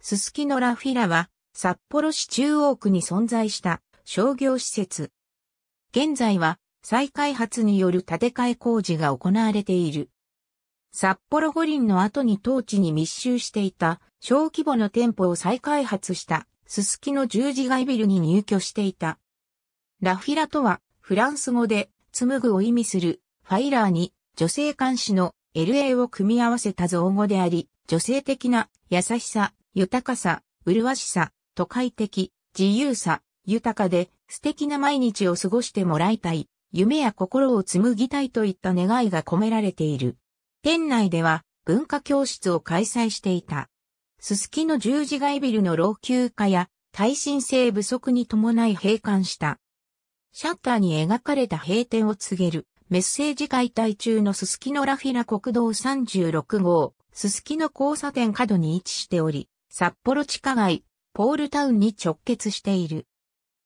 すすきのラフィラは、札幌市中央区に存在した商業施設。現在は、再開発による建て替え工事が行われている。札幌五輪の後に当地に密集していた小規模の店舗を再開発したすすきの十字街ビルに入居していた。ラフィラとはフランス語で紡ぐを意味するファイラーに女性監視の LA を組み合わせた造語であり、女性的な優しさ、豊かさ、麗しさ、都会的、自由さ、豊かで素敵な毎日を過ごしてもらいたい、夢や心を紡ぎたいといった願いが込められている。店内では文化教室を開催していた。すすきの十字街ビルの老朽化や耐震性不足に伴い閉館した。シャッターに描かれた閉店を告げるメッセージ解体中のすすきのラフィラ国道36号、すすきの交差点角に位置しており、札幌地下街、ポールタウンに直結している。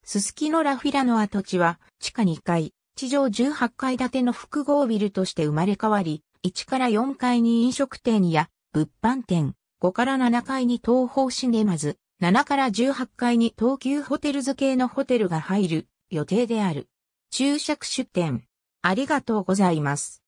すすきのラフィラの跡地は、地下2階、地上18階建ての複合ビルとして生まれ変わり、1から4階に飲食店や物販店、5から7階に東方シネマズ、7から18階に東急ホテルズ系のホテルが入る予定である。注釈出店。ありがとうございます。